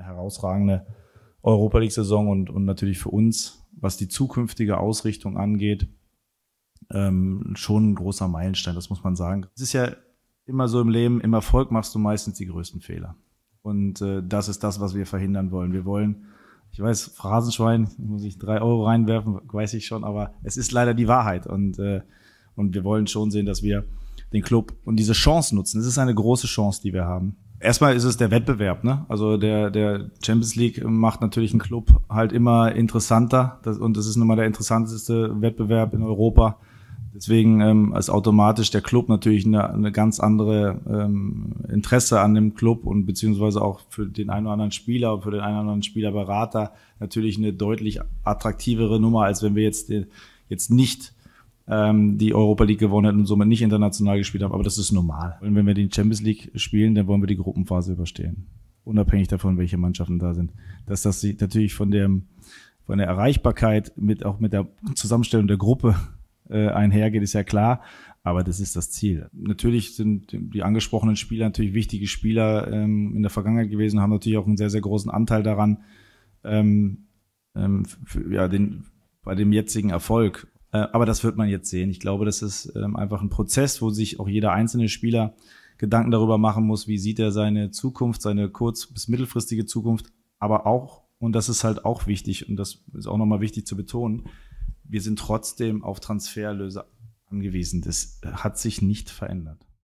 eine herausragende Europa League-Saison und, und natürlich für uns, was die zukünftige Ausrichtung angeht, ähm, schon ein großer Meilenstein, das muss man sagen. Es ist ja immer so im Leben, im Erfolg machst du meistens die größten Fehler. Und äh, das ist das, was wir verhindern wollen. Wir wollen, ich weiß, Phrasenschwein, muss ich drei Euro reinwerfen, weiß ich schon, aber es ist leider die Wahrheit. Und, äh, und wir wollen schon sehen, dass wir den Club und diese Chance nutzen. Es ist eine große Chance, die wir haben. Erstmal ist es der Wettbewerb, ne? Also der, der Champions League macht natürlich einen Club halt immer interessanter. Das, und das ist nun mal der interessanteste Wettbewerb in Europa. Deswegen ähm, ist automatisch der Club natürlich eine, eine ganz andere ähm, Interesse an dem Club und beziehungsweise auch für den einen oder anderen Spieler, für den einen oder anderen Spielerberater natürlich eine deutlich attraktivere Nummer, als wenn wir jetzt, jetzt nicht ähm, die Europa League gewonnen hat und somit nicht international gespielt haben. Aber das ist normal. Und wenn wir die Champions League spielen, dann wollen wir die Gruppenphase überstehen. Unabhängig davon, welche Mannschaften da sind. Dass das natürlich von der, von der Erreichbarkeit mit, auch mit der Zusammenstellung der Gruppe äh, einhergeht, ist ja klar. Aber das ist das Ziel. Natürlich sind die angesprochenen Spieler natürlich wichtige Spieler ähm, in der Vergangenheit gewesen, haben natürlich auch einen sehr, sehr großen Anteil daran, ähm, ähm, für, ja, den, bei dem jetzigen Erfolg. Äh, aber das wird man jetzt sehen. Ich glaube, das ist ähm, einfach ein Prozess, wo sich auch jeder einzelne Spieler Gedanken darüber machen muss, wie sieht er seine Zukunft, seine kurz- bis mittelfristige Zukunft, aber auch, und das ist halt auch wichtig, und das ist auch nochmal wichtig zu betonen, wir sind trotzdem auf Transferlöse angewiesen. Das hat sich nicht verändert.